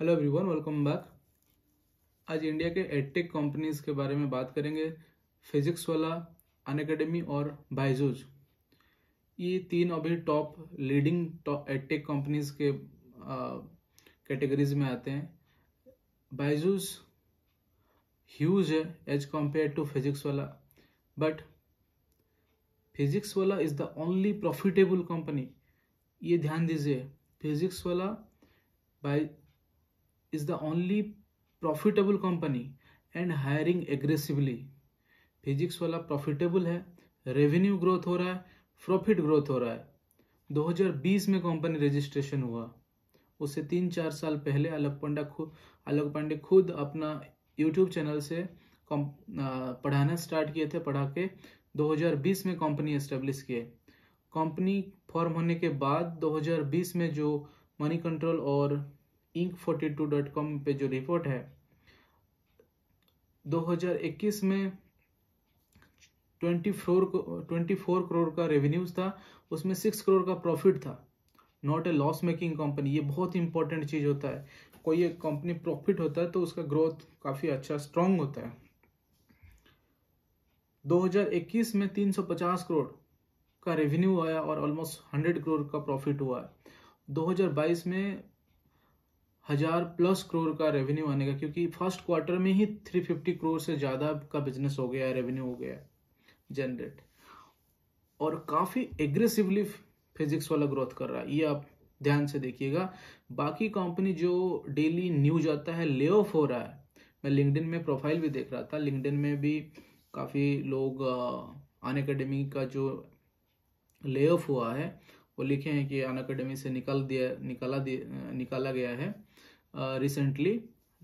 hello everyone welcome back आज India के edtech companies के बारे में बात करेंगे फिजिक्स वाला अन अकेडमी और बाइजूज ये तीन अभी top leading edtech edtech companies के कैटेगरीज में आते हैं बाइजूज ह्यूज है as compare to Physics Wallah but Physics Wallah is the only profitable company ये ध्यान दीजिए फिजिक्स वाला बाई is the only profitable company and hiring aggressively Physics Wallah profitable है रेवेन्यू ग्रोथ हो रहा है प्रॉफिट ग्रोथ हो रहा है 2020 में कंपनी रजिस्ट्रेशन हुआ उससे तीन चार साल पहले अलग पांडा खुद अलग पांडे खुद अपना यूट्यूब चैनल से कम, पढ़ाना स्टार्ट किए थे पढ़ा के 2020 में कंपनी एस्टेब्लिश किए कंपनी फॉर्म होने के बाद 2020 में जो मनी कंट्रोल और Inc forty two dot com पर जो रिपोर्ट है 2021 में 24 को 24 करोड़ का रेवेन्यूज था उसमें 6 करोड़ का प्रॉफिट था not a loss making company ये बहुत इंपॉर्टेंट चीज़ होता है कोई एक कंपनी प्रॉफिट होता है तो उसका ग्रोथ काफ़ी अच्छा स्ट्रांग होता है 2021 में 350 करोड़ का रेवेन्यू आया और ऑलमोस्ट 100 करोड़ का प्रॉफिट हुआ है 2022 में हजार प्लस करोड़ का रेवेन्यू आने का क्योंकि फर्स्ट क्वार्टर में ही थ्री फिफ्टी करोड़ से ज़्यादा का बिजनेस हो गया रेवेन्यू हो गया जनरेट और काफ़ी एग्रेसिवली फिजिक्स वाला ग्रोथ कर रहा है ये आप ध्यान से देखिएगा बाकी कंपनी जो डेली न्यूज आता है ले ऑफ हो रहा है मैं लिंकडिन में प्रोफाइल भी देख रहा था लिंकडिन में भी काफ़ी लोग अन अकेडमी का जो ले ऑफ हुआ है वो लिखे हैं कि अन अकेडमी से निकाल दिया निकाला दिया निकाला गया है रिसेंटली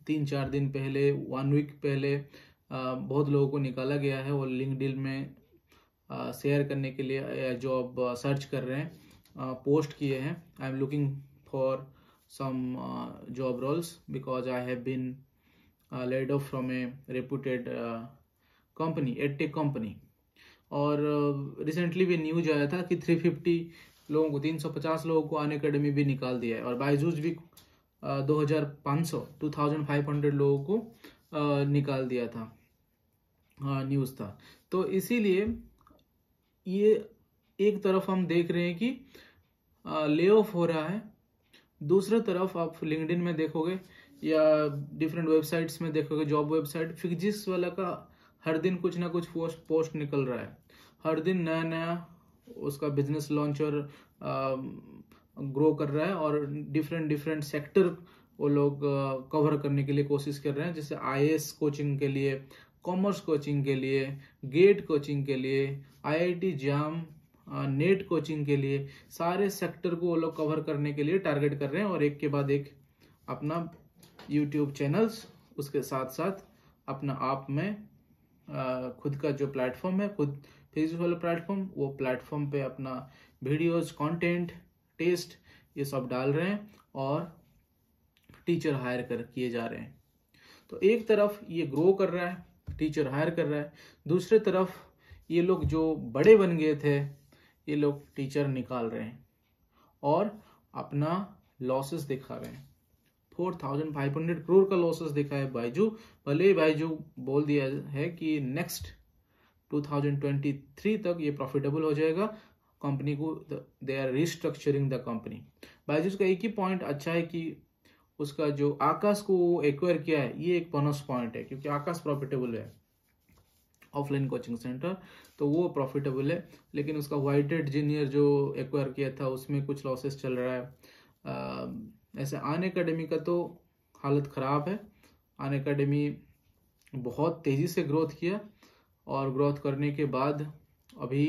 तीन चार दिन पहले वन वीक पहले बहुत लोगों को निकाला गया है और लिंकड में शेयर करने के लिए जॉब सर्च कर रहे हैं पोस्ट किए हैं I am looking for some job roles because I have been laid off from a reputed company reputed tech company और रिसेंटली भी न्यूज आया था कि 350 लोगों को 350 लोगों को अन भी निकाल दिया है और बाइजूस भी दो हज़ार सौ टू थाउजेंड फाइव हंड्रेड लोगों को निकाल दिया था न्यूज़ था तो इसीलिए ये एक तरफ हम देख रहे हैं कि ले ऑफ हो रहा है दूसरा तरफ आप लिंकडिन में देखोगे या डिफरेंट वेबसाइट्स में देखोगे जॉब वेबसाइट फिजिक्स वाला का हर दिन कुछ ना कुछ पोस्ट पोस्ट निकल रहा है हर दिन नया नया उसका बिजनेस लॉन्च और ग्रो कर रहा है और डिफरेंट डिफरेंट सेक्टर वो लोग कवर करने के लिए कोशिश कर रहे हैं जैसे आई कोचिंग के लिए कॉमर्स कोचिंग के लिए गेट कोचिंग के लिए आईआईटी जाम नेट कोचिंग के लिए सारे सेक्टर को वो लोग कवर करने के लिए टारगेट कर रहे हैं और एक के बाद एक अपना यूट्यूब चैनल्स उसके साथ साथ अपना आप में खुद का जो प्लेटफॉर्म है खुद फेसबुक वाला प्लेटफॉर्म वो प्लेटफॉर्म पे अपना वीडियोस कंटेंट टेस्ट ये सब डाल रहे हैं और टीचर हायर कर किए जा रहे हैं तो एक तरफ ये ग्रो कर रहा है टीचर हायर कर रहा है दूसरे तरफ ये लोग जो बड़े बन गए थे ये लोग टीचर निकाल रहे हैं और अपना लॉसेस दिखा रहे हैं four thousand five hundred crore का लॉसेस दिखा है बाइजू भले ही बाइजू बोल दिया है कि next two thousand twenty three तक ये प्रॉफिटेबल हो जाएगा कंपनी को they are restructuring the company Byju's का एक ही पॉइंट अच्छा है कि उसका जो आकाश को एक्वायर किया है ये एक बोनस पॉइंट है क्योंकि आकाश प्रॉफिटेबल है ऑफलाइन कोचिंग सेंटर तो वो प्रॉफिटेबल है लेकिन उसका वाइटेड जीनियर जो एक्वायर किया था उसमें कुछ लॉसेस चल रहा है ऐसे आन अकेडमी का तो हालत ख़राब है आन अकेडमी बहुत तेज़ी से ग्रोथ किया और ग्रोथ करने के बाद अभी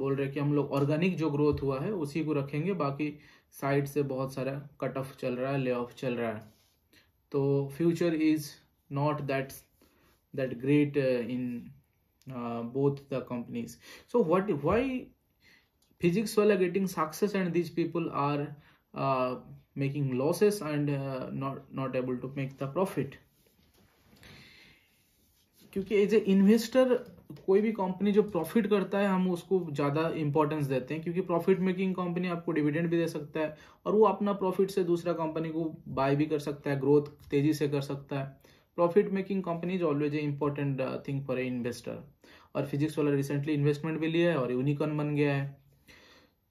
बोल रहे कि हम लोग ऑर्गेनिक जो ग्रोथ हुआ है उसी को रखेंगे बाकी साइड से बहुत सारा कट ऑफ चल रहा है ले ऑफ चल रहा है तो future is not that that great in both the companies so what why physics वाले getting success and these people are making losses and not not able to make the profit क्योंकि as a investor कोई भी company जो profit करता है हम उसको ज़्यादा इंपॉर्टेंस देते हैं क्योंकि प्रॉफिट मेकिंग कंपनी आपको डिविडेंड भी दे सकता है और वो अपना प्रॉफिट से दूसरा कंपनी को बाय भी कर सकता है ग्रोथ तेज़ी से कर सकता है profit making company is always a important thing for a investor और फिजिक्स वाला रिसेंटली इन्वेस्टमेंट भी लिया है और यूनिकॉर्न बन गया है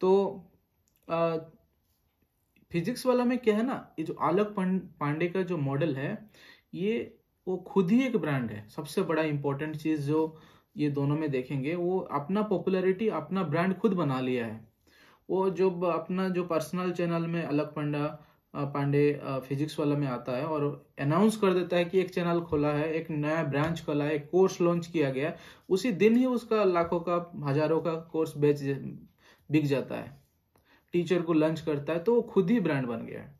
तो आ, uh, फिजिक्स वाला में क्या है ना ये जो आलोक पांडे का जो मॉडल है ये वो खुद ही एक ब्रांड है सबसे बड़ा इंपॉर्टेंट चीज़ जो ये दोनों में देखेंगे वो अपना पॉपुलैरिटी अपना ब्रांड खुद बना लिया है वो जो अपना जो पर्सनल चैनल में अलग पंडा पांडे फिजिक्स वाला में आता है और अनाउंस कर देता है कि एक चैनल खोला है एक नया ब्रांच खोला है एक कोर्स लॉन्च किया गया उसी दिन ही उसका लाखों का हजारों का कोर्स बेच बिक जाता है टीचर को लंच करता है तो वो खुद ही ब्रांड बन गया है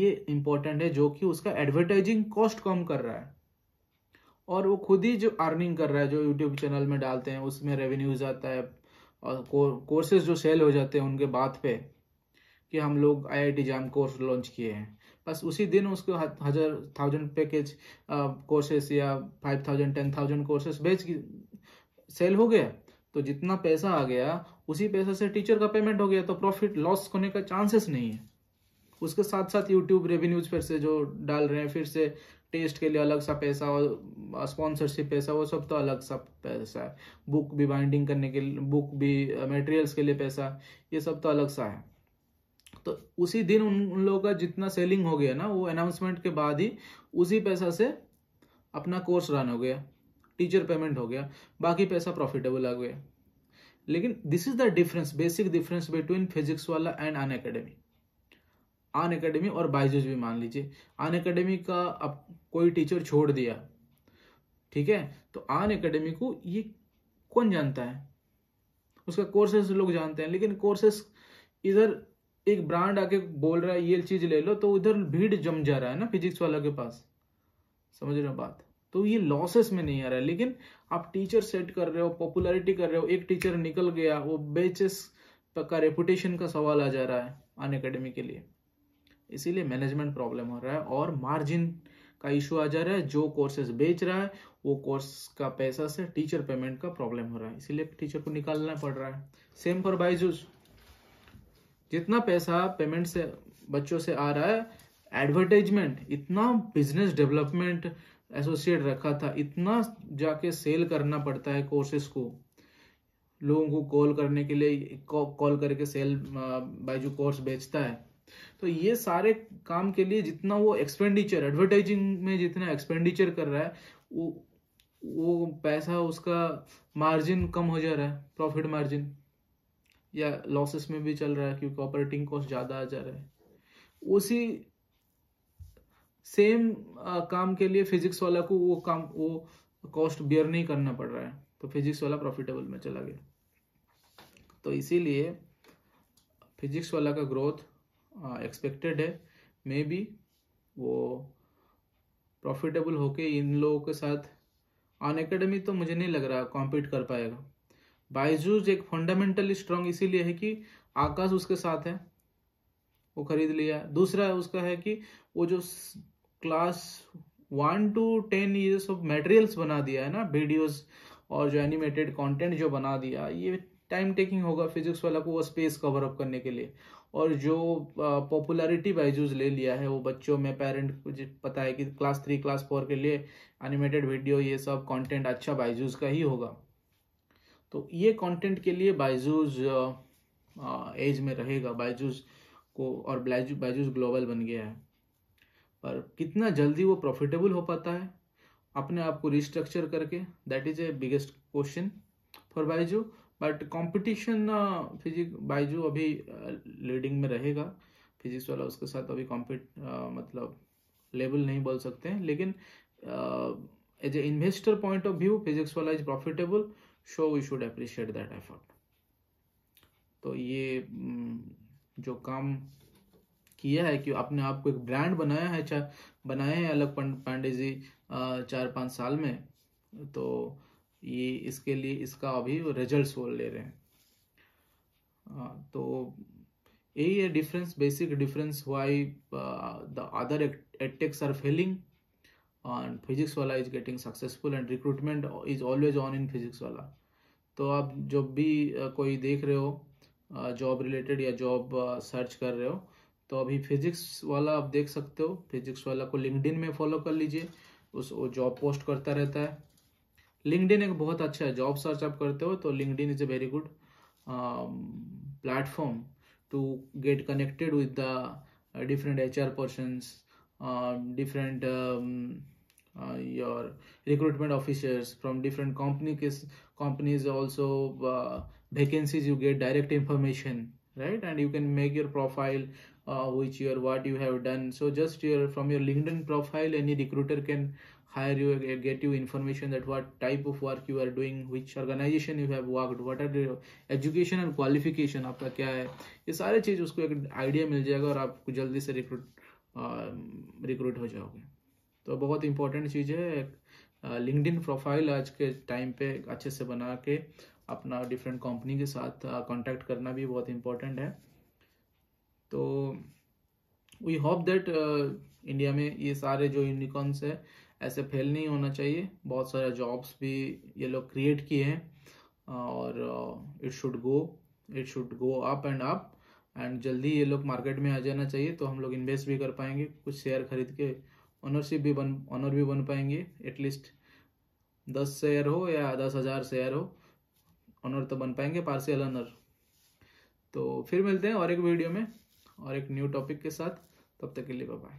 ये इम्पोर्टेंट है जो कि उसका एडवर्टाइजिंग कॉस्ट कम कर रहा है और वो खुद ही जो अर्निंग कर रहा है जो यूट्यूब चैनल में डालते हैं उसमें रेवेन्यूज आता है और कोर्सेज जो सेल हो जाते हैं उनके बाद पे कि हम लोग आईआईटी जाम कोर्स लॉन्च किए हैं बस उसी दिन उसको हज़ार थाउजेंड पैकेज कोर्सेस या five thousand ten thousand courses बेच की सेल हो गया तो जितना पैसा आ गया उसी पैसे से टीचर का पेमेंट हो गया तो प्रॉफिट लॉस होने का चांसेस नहीं है उसके साथ साथ यूट्यूब रेवेन्यूज फिर से जो डाल रहे हैं फिर से टेस्ट के लिए अलग सा पैसा और स्पॉन्सरशिप पैसा वो सब तो अलग सा पैसा है बुक भी बाइंडिंग करने के लिए बुक भी मटेरियल्स के लिए पैसा ये सब तो अलग सा है तो उसी दिन उन, उन लोगों का जितना सेलिंग हो गया ना वो अनाउंसमेंट के बाद ही उसी पैसा से अपना कोर्स रन हो गया टीचर पेमेंट हो गया बाकी पैसा प्रॉफिटेबल आ गया लेकिन this is the difference basic difference between Physics Wallah and Unacademy Unacademy और बाइजूस भी मान लीजिए अन अकेडमी का अब कोई टीचर छोड़ दिया ठीक है तो अन अकेडमी को ये कौन जानता है उसका कोर्सेस लोग जानते हैं लेकिन कोर्सेस इधर एक ब्रांड आके बोल रहा है ये चीज ले लो तो उधर भीड़ जम जा रहा है ना फिजिक्स वाला के पास समझ रहे हो बात तो ये लॉसेस में नहीं आ रहा है लेकिन आप टीचर सेट कर रहे हो पॉपुलैरिटी कर रहे हो एक टीचर निकल गया वो बेचेस का रेपुटेशन का सवाल आ जा रहा है अन अकेडमी के लिए इसीलिए मैनेजमेंट प्रॉब्लम हो रहा है और मार्जिन का इशू आ जा रहा है जो कोर्सेज बेच रहा है वो कोर्स का पैसा से टीचर पेमेंट का प्रॉब्लम हो रहा है इसीलिए टीचर को निकालना पड़ रहा है सेम फॉर बाइजूस जितना पैसा पेमेंट से बच्चों से आ रहा है एडवर्टाइजमेंट इतना बिजनेस डेवलपमेंट एसोसिएट रखा था इतना जाके सेल करना पड़ता है कोर्सेज को लोगों को कॉल करने के लिए कॉल करके सेल बाइजू कोर्स बेचता है तो ये सारे काम के लिए जितना वो एक्सपेंडिचर एडवर्टाइजिंग में जितना एक्सपेंडिचर कर रहा है वो वो पैसा उसका मार्जिन कम हो जा रहा है प्रॉफिट मार्जिन या लॉसेस में भी चल रहा है क्योंकि ऑपरेटिंग कॉस्ट ज़्यादा आ जा रहा है उसी सेम काम के लिए फिजिक्स वाला को वो काम वो कॉस्ट बियर नहीं करना पड़ रहा है तो फिजिक्स वाला प्रॉफिटेबल में चला गया तो इसीलिए फिजिक्स वाला का ग्रोथ एक्सपेक्टेड हाँ, है मे बी वो प्रॉफिटेबल होके इन लोगों के साथ अन अकेडमी तो मुझे नहीं लग रहा कॉम्पीट कर पाएगा बायजूज एक फंडामेंटली स्ट्रांग इसीलिए है कि आकाश उसके साथ है वो खरीद लिया दूसरा है उसका है कि वो जो क्लास वन टू टेन ये सब मेटेरियल्स बना दिया है ना वीडियोस और जो एनिमेटेड कंटेंट जो बना दिया ये टाइम टेकिंग होगा फिजिक्स वाला को वो स्पेस कवर अप करने के लिए और जो पॉपुलैरिटी बाइजूज ले लिया है वो बच्चों में पेरेंट को पता है कि क्लास थ्री क्लास फोर के लिए एनिमेटेड वीडियो ये सब कंटेंट अच्छा बाइजूज का ही होगा तो ये कंटेंट के लिए बाइजूज एज में रहेगा बाइजूज को और बाइजूज ग्लोबल बन गया है पर कितना जल्दी वो प्रॉफिटेबल हो पाता है अपने आप को रिस्ट्रक्चर करके that is a biggest question for Byju but competition physics Byju अभी लीडिंग uh, में रहेगा फिजिक्स वाला उसके साथ अभी कॉम्पिट uh, मतलब लेवल नहीं बोल सकते हैं लेकिन as a investor point of view Physics Wallah is profitable so we should appreciate that effort तो ये mm, जो काम किया है कि आपने आपको एक ब्रांड बनाया है चाहे बनाए हैं अलग पांडे जी uh, चार पाँच साल में तो ये इसके लिए इसका अभी रिजल्ट वो ले रहे हैं हाँ, तो यही है difference basic difference why the other edtechs are failing and Physics Wallah is getting successful and recruitment is always on in Physics Wallah तो आप जब भी uh, कोई देख रहे हो जॉब uh, रिलेटेड या जॉब सर्च uh, कर रहे हो तो अभी फिजिक्स वाला आप देख सकते हो फिजिक्स वाला को लिंकड में फॉलो कर लीजिए उस वो जॉब पोस्ट करता रहता है लिंकडिन एक बहुत अच्छा है जॉब सर्च आप करते हो तो LinkedIn is a very good platform to get connected with the different H R person different your recruitment officers from different company के companies also vacancies you get direct information right and you can make your profile uh, which year what you have done so just your from your linkedin profile any recruiter can hire you get you information that what type of work you are doing which organization you have worked what are your education and qualification आपका क्या है ये सारे चीज़ उसको एक idea मिल जाएगा और आप जल्दी से रिक्रूट रिक्रूट हो जाओगे तो बहुत इंपॉर्टेंट चीज़ है लिंकड प्रोफाइल आज के टाइम पे अच्छे से बना के अपना डिफरेंट कंपनी के साथ कांटेक्ट करना भी बहुत इम्पोर्टेंट है तो वी होप दैट इंडिया में ये सारे जो यूनिकॉर्न्स है ऐसे फेल नहीं होना चाहिए बहुत सारे जॉब्स भी ये लोग क्रिएट किए हैं और it should go it should go up and up and जल्दी ये लोग मार्केट में आ जाना चाहिए तो हम लोग इन्वेस्ट भी कर पाएंगे कुछ शेयर खरीद के ओनरशिप भी बन ओनर भी बन पाएंगे एटलीस्ट दस शेयर हो या दस हज़ार शेयर हो ओनर तो बन पाएंगे पार्सियल ओनर तो फिर मिलते हैं और एक वीडियो में और एक न्यू टॉपिक के साथ तब तक के लिए बाय